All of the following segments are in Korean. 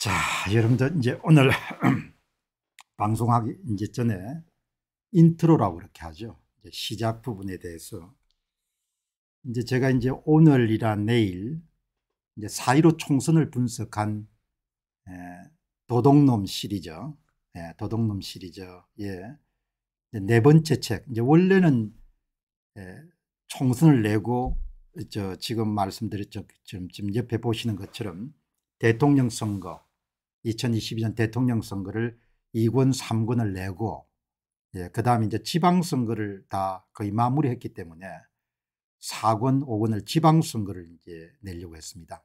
자, 여러분들 이제 오늘 방송하기 이제 전에 인트로라고 그렇게 하죠. 이제 시작 부분에 대해서 이제 제가 이제 오늘이란 내일 이제 사1 5 총선을 분석한 에, 도둑놈 시리즈, 예, 도둑놈 시리즈, 예. 이제 네 번째 책. 이제 원래는 에, 총선을 내고 저 지금 말씀드렸죠. 지금, 지금 옆에 보시는 것처럼 대통령 선거, 2022년 대통령 선거를 2권, 3권을 내고 예, 그 다음에 이제 지방선거를 다 거의 마무리했기 때문에 4권, 5권을 지방선거를 이제 내려고 했습니다.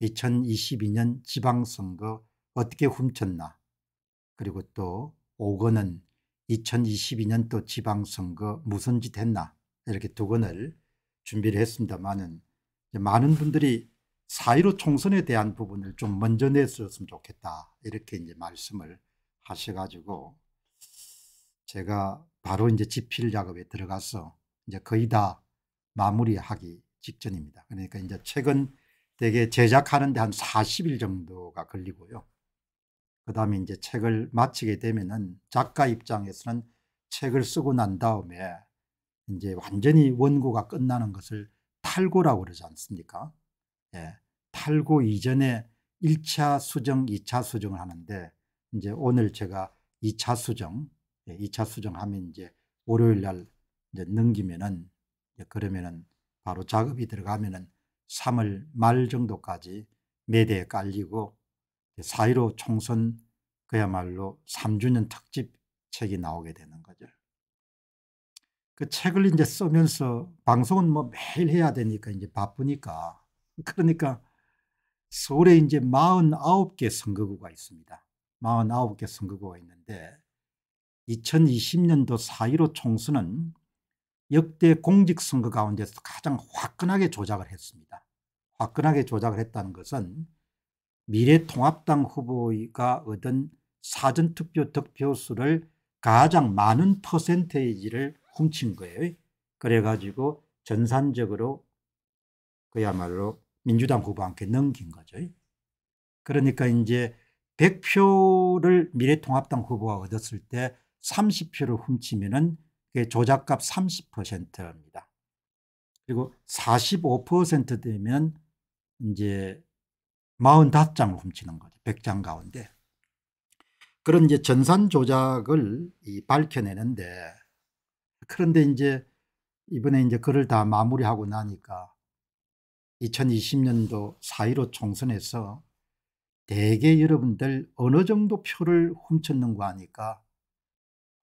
2022년 지방선거 어떻게 훔쳤나. 그리고 또 5권은 2022년 또 지방선거 무슨 짓 했나. 이렇게 두 권을 준비를 했습니다만은 많은 분들이 4.15 총선에 대한 부분을 좀 먼저 내주셨으면 좋겠다. 이렇게 이제 말씀을 하셔가지고 제가 바로 이제 집필 작업에 들어가서 이제 거의 다 마무리하기 직전입니다. 그러니까 이제 책은 되게 제작하는데 한 40일 정도가 걸리고요. 그 다음에 이제 책을 마치게 되면은 작가 입장에서는 책을 쓰고 난 다음에 이제 완전히 원고가 끝나는 것을 탈고라고 그러지 않습니까? 예, 팔고 이전에 1차 수정, 2차 수정을 하는데 이제 오늘 제가 2차 수정, 예, 2차 수정하면 이제 월요일 날 넘기면은 예, 그러면은 바로 작업이 들어가면은 3월 말 정도까지 매대에 깔리고 4.15 총선 그야말로 3주년 특집 책이 나오게 되는 거죠. 그 책을 이제 쓰면서 방송은 뭐 매일 해야 되니까 이제 바쁘니까 그러니까 서울에 이제 49개 선거구가 있습니다. 49개 선거구가 있는데 2020년도 4.15 총선은 역대 공직선거 가운데서 가장 화끈하게 조작을 했습니다. 화끈하게 조작을 했다는 것은 미래통합당 후보가 얻은 사전투표 득표수를 가장 많은 퍼센테이지를 훔친 거예요. 그래가지고 전산적으로 그야말로 민주당 후보한테 넘긴 거죠. 그러니까 이제 100표를 미래통합당 후보가 얻었을 때 30표를 훔치면은 조작값 30%입니다. 그리고 45% 되면 이제 45장을 훔치는 거죠. 100장 가운데. 그런 이제 전산 조작을 밝혀내는데 그런데 이제 이번에 이제 글을 다 마무리하고 나니까 2020년도 4.15 총선에서 대개 여러분들 어느 정도 표를 훔쳤는가 하니까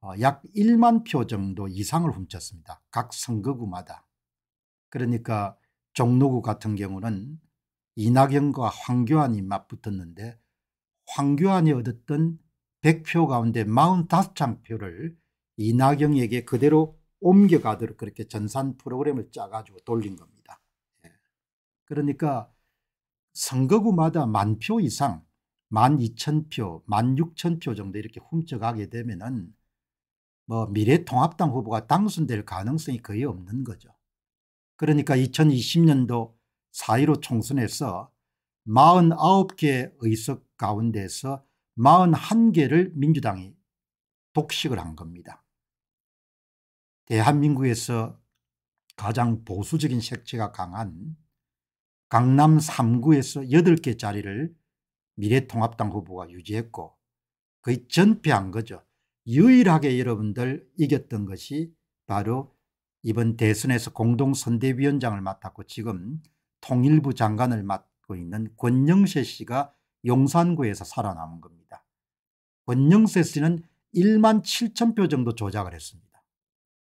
어, 약 1만 표 정도 이상을 훔쳤습니다. 각 선거구마다. 그러니까 종로구 같은 경우는 이낙연과 황교안이 맞붙었는데 황교안이 얻었던 100표 가운데 45장 표를 이낙연에게 그대로 옮겨가도록 그렇게 전산 프로그램을 짜가지고 돌린 겁니다. 그러니까 선거구마다 만 표 이상 만 이천 표, 만 육천 표 정도 이렇게 훔쳐가게 되면은 뭐 미래통합당 후보가 당선될 가능성이 거의 없는 거죠. 그러니까 2020년도 4.15 총선에서 49개 의석 가운데서 41개를 민주당이 독식을 한 겁니다. 대한민국에서 가장 보수적인 색채가 강한 강남 3구에서 8개 자리를 미래통합당 후보가 유지했고 거의 전패한 거죠. 유일하게 여러분들 이겼던 것이 바로 이번 대선에서 공동선대위원장을 맡았고 지금 통일부 장관을 맡고 있는 권영세 씨가 용산구에서 살아남은 겁니다. 권영세 씨는 1만 7천 표 정도 조작을 했습니다.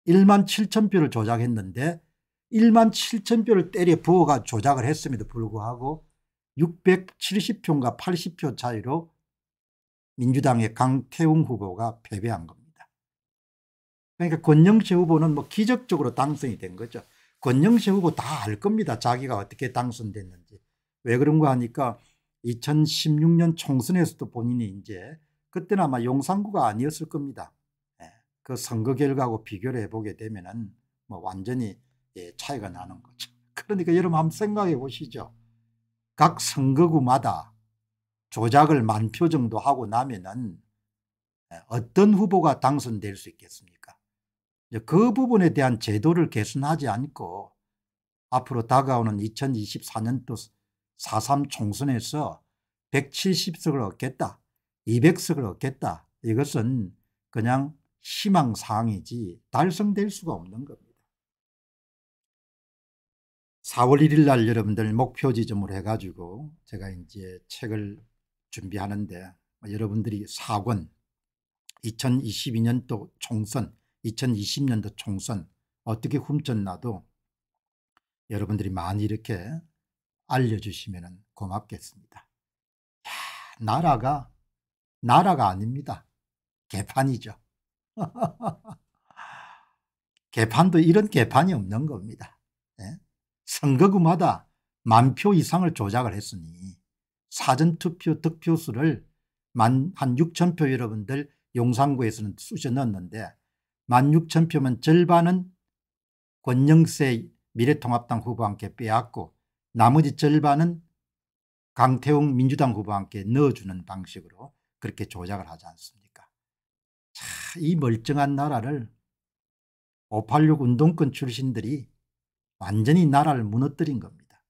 1만 7천 표를 조작했는데 1만 7천 표를 때려 부어가 조작을 했음에도 불구하고 670표인가 80표 차이로 민주당의 강태웅 후보가 패배한 겁니다. 그러니까 권영세 후보는 뭐 기적적으로 당선이 된 거죠. 권영세 후보 다 알 겁니다. 자기가 어떻게 당선됐는지. 왜 그런가 하니까 2016년 총선에서도 본인이 이제 그때는 아마 용산구가 아니었을 겁니다. 예, 그 선거 결과하고 비교를 해보게 되면은 뭐 완전히 예, 차이가 나는 거죠. 그러니까 여러분 한번 생각해 보시죠. 각 선거구마다 조작을 만 표 정도 하고 나면은 예, 어떤 후보가 당선될 수 있겠습니까? 그 부분에 대한 제도를 개선하지 않고 앞으로 다가오는 2024년도 4.3 총선에서 170석을 얻겠다, 200석을 얻겠다. 이것은 그냥 희망사항이지 달성될 수가 없는 겁니다. 4월 1일 날 여러분들 목표 지점으로 해가지고 제가 이제 책을 준비하는데 뭐 여러분들이 4권 2022년도 총선 2020년도 총선 어떻게 훔쳤나도 여러분들이 많이 이렇게 알려주시면 고맙겠습니다. 야, 나라가 나라가 아닙니다. 개판이죠. 개판도 이런 개판이 없는 겁니다. 선거구마다 만 표 이상을 조작을 했으니 사전투표 득표수를 만, 한 6천 표 여러분들 용산구에서는 쑤셔 넣었는데 만 6천 표면 절반은 권영세 미래통합당 후보와 함께 빼앗고 나머지 절반은 강태웅 민주당 후보와 함께 넣어주는 방식으로 그렇게 조작을 하지 않습니까 자, 이 멀쩡한 나라를 586 운동권 출신들이 완전히 나라를 무너뜨린 겁니다.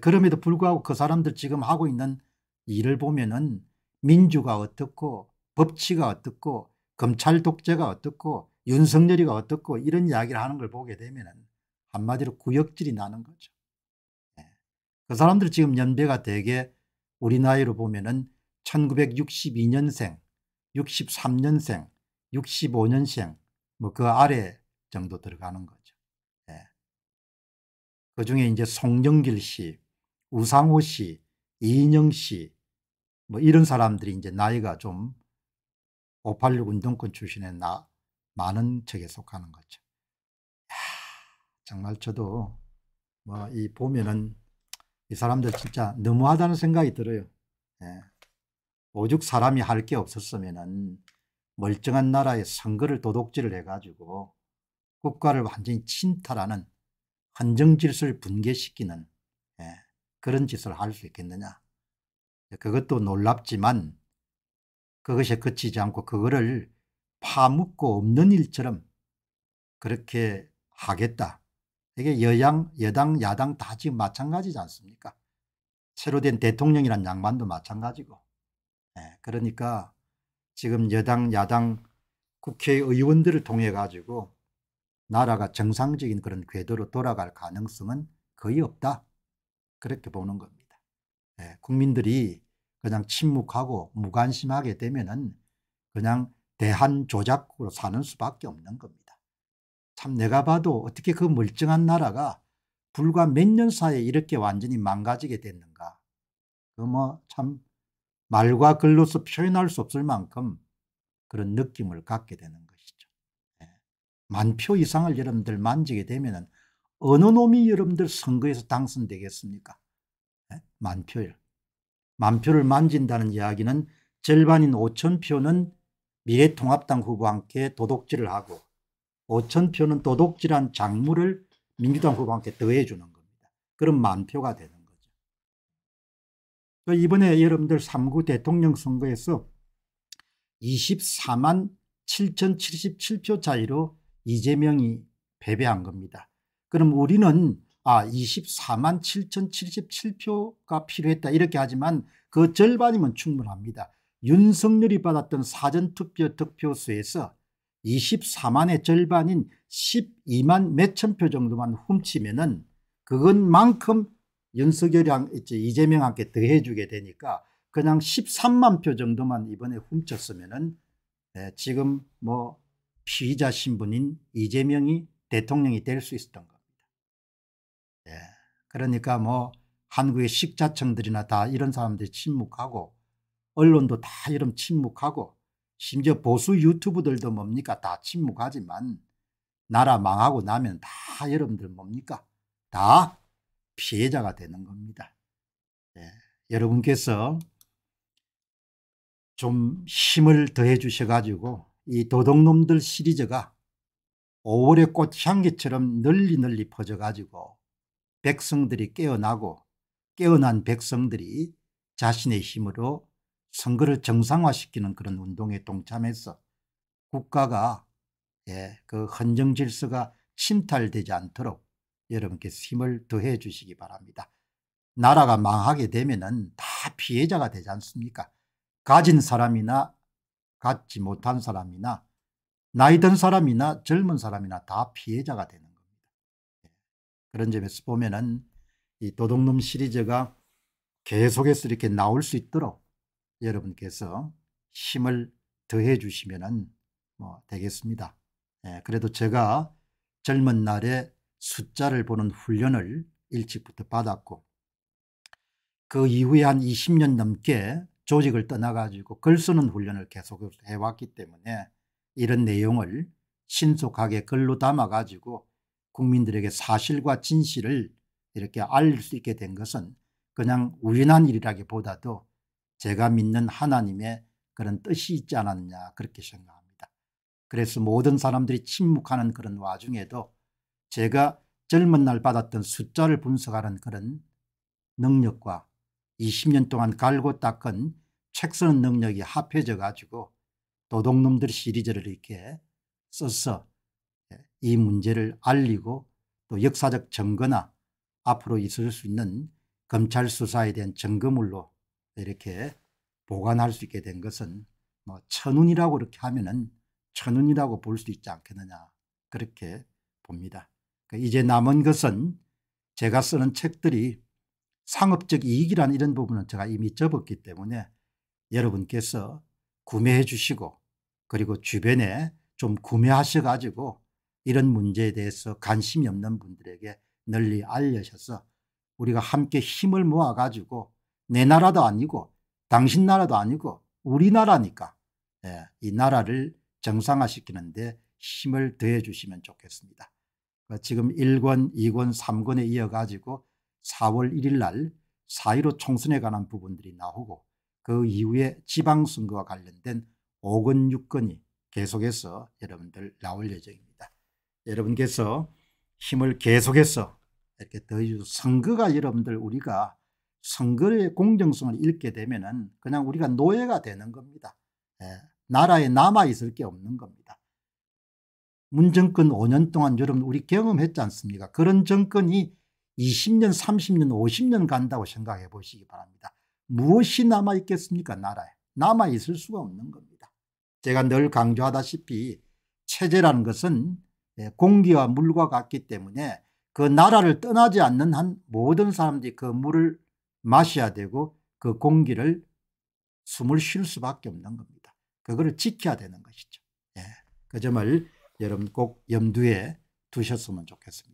그럼에도 불구하고 그 사람들 지금 하고 있는 일을 보면은 민주가 어떻고 법치가 어떻고 검찰 독재가 어떻고 윤석열이가 어떻고 이런 이야기를 하는 걸 보게 되면은 한마디로 구역질이 나는 거죠. 예. 그 사람들 지금 연배가 대개 우리 나이로 보면은 1962년생, 63년생, 65년생 뭐 그 아래 정도 들어가는 거죠. 그중에 이제 송영길 씨, 우상호 씨, 이인영 씨, 뭐 이런 사람들이 이제 나이가 좀 586 운동권 출신의 나, 많은 적에 속하는 거죠. 야, 정말 저도 뭐 이 보면은 이 사람들 진짜 너무하다는 생각이 들어요. 예. 오죽 사람이 할 게 없었으면은 멀쩡한 나라에 선거를 도둑질을 해가지고 국가를 완전히 침탈하는 헌정 질서를 붕괴시키는 예, 그런 짓을 할 수 있겠느냐. 그것도 놀랍지만 그것에 그치지 않고 그거를 파묻고 없는 일처럼 그렇게 하겠다. 이게 여양, 여당, 야당 다 지금 마찬가지지 않습니까? 새로 된 대통령이란 양반도 마찬가지고. 예, 그러니까 지금 여당, 야당 국회의원들을 통해 가지고 나라가 정상적인 그런 궤도로 돌아갈 가능성은 거의 없다. 그렇게 보는 겁니다. 예, 국민들이 그냥 침묵하고 무관심하게 되면은 그냥 대한 조작으로 사는 수밖에 없는 겁니다. 참 내가 봐도 어떻게 그 멀쩡한 나라가 불과 몇 년 사이에 이렇게 완전히 망가지게 됐는가. 그 뭐 참 말과 글로서 표현할 수 없을 만큼 그런 느낌을 갖게 되는 것이죠. 만표 이상을 여러분들 만지게 되면 어느 놈이 여러분들 선거에서 당선되겠습니까? 네? 예? 만 표요. 만 표를 만진다는 이야기는 절반인 5천 표는 미래통합당 후보와 함께 도둑질을 하고 5천 표는 도둑질한 장물을 민주당 후보와 함께 더해주는 겁니다. 그럼 만 표가 되는 거죠. 또 이번에 여러분들 3구 대통령 선거에서 24만 7,077표 차이로 이재명이 패배한 겁니다. 그럼 우리는 아 24만 7,077표가 필요했다 이렇게 하지만 그 절반이면 충분합니다. 윤석열이 받았던 사전투표 득표수에서 24만의 절반인 12만 몇 천 표 정도만 훔치면은 그것만큼 윤석열이랑 이재명한테 더해주게 되니까 그냥 13만 표 정도만 이번에 훔쳤으면은 네, 지금 뭐 피의자 신분인 이재명이 대통령이 될 수 있었던 겁니다. 예. 그러니까 뭐 한국의 식자층들이나 다 이런 사람들이 침묵하고 언론도 다 이런 침묵하고 심지어 보수 유튜브들도 뭡니까 다 침묵하지만 나라 망하고 나면 다 여러분들 뭡니까 다 피해자가 되는 겁니다. 예. 여러분께서 좀 힘을 더해 주셔가지고 이 도둑놈들 시리즈가 5월의 꽃향기처럼 널리 널리 퍼져가지고 백성들이 깨어나고 깨어난 백성들이 자신의 힘으로 선거를 정상화시키는 그런 운동에 동참해서 국가가 예, 그 헌정 질서가 침탈되지 않도록 여러분께서 힘을 더해 주시기 바랍니다. 나라가 망하게 되면 다 피해자가 되지 않습니까? 가진 사람이나 갖지 못한 사람이나 나이 든 사람이나 젊은 사람이나 다 피해자가 되는 겁니다. 예. 그런 점에서 보면은 이 도둑놈 시리즈가 계속해서 이렇게 나올 수 있도록 여러분께서 힘을 더해 주시면뭐 되겠습니다. 예, 그래도 제가 젊은 날에 숫자를 보는 훈련을 일찍부터 받았고 그 이후에 한 20년 넘게 조직을 떠나가지고 글쓰는 훈련을 계속 해왔기 때문에 이런 내용을 신속하게 글로 담아가지고 국민들에게 사실과 진실을 이렇게 알릴 수 있게 된 것은 그냥 우연한 일이라기보다도 제가 믿는 하나님의 그런 뜻이 있지 않았냐 그렇게 생각합니다. 그래서 모든 사람들이 침묵하는 그런 와중에도 제가 젊은 날 받았던 숫자를 분석하는 그런 능력과 20년 동안 갈고 닦은 책 쓰는 능력이 합해져 가지고 도둑놈들 시리즈를 이렇게 써서 예, 이 문제를 알리고 또 역사적 증거나 앞으로 있을 수 있는 검찰 수사에 대한 증거물로 이렇게 보관할 수 있게 된 것은 뭐 천운이라고 이렇게 하면은 천운이라고 볼 수 있지 않겠느냐 그렇게 봅니다. 그러니까 이제 남은 것은 제가 쓰는 책들이 상업적 이익이란 이런 부분은 제가 이미 접었기 때문에 여러분께서 구매해 주시고 그리고 주변에 좀 구매하셔 가지고 이런 문제에 대해서 관심이 없는 분들에게 널리 알려셔서 우리가 함께 힘을 모아 가지고 내 나라도 아니고 당신 나라도 아니고 우리나라니까 예, 이 나라를 정상화시키는데 힘을 더해 주시면 좋겠습니다. 그 지금 1권, 2권, 3권에 이어가지고 4월 1일 날 4.15 총선에 관한 부분들이 나오고 그 이후에 지방선거와 관련된 5건 6건이 계속해서 여러분들 나올 예정입니다. 여러분께서 힘을 계속해서 이렇게 더해주 선거가 여러분들 우리가 선거의 공정성을 잃게 되면 은 그냥 우리가 노예가 되는 겁니다. 예, 나라에 남아있을 게 없는 겁니다. 문정권 5년 동안 여러분 우리 경험했지 않습니까? 그런 정권이 20년, 30년, 50년 간다고 생각해 보시기 바랍니다. 무엇이 남아 있겠습니까? 나라에. 남아 있을 수가 없는 겁니다. 제가 늘 강조하다시피 체제라는 것은 예, 공기와 물과 같기 때문에 그 나라를 떠나지 않는 한 모든 사람들이 그 물을 마셔야 되고 그 공기를 숨을 쉴 수밖에 없는 겁니다. 그거를 지켜야 되는 것이죠. 예. 그 점을 여러분 꼭 염두에 두셨으면 좋겠습니다.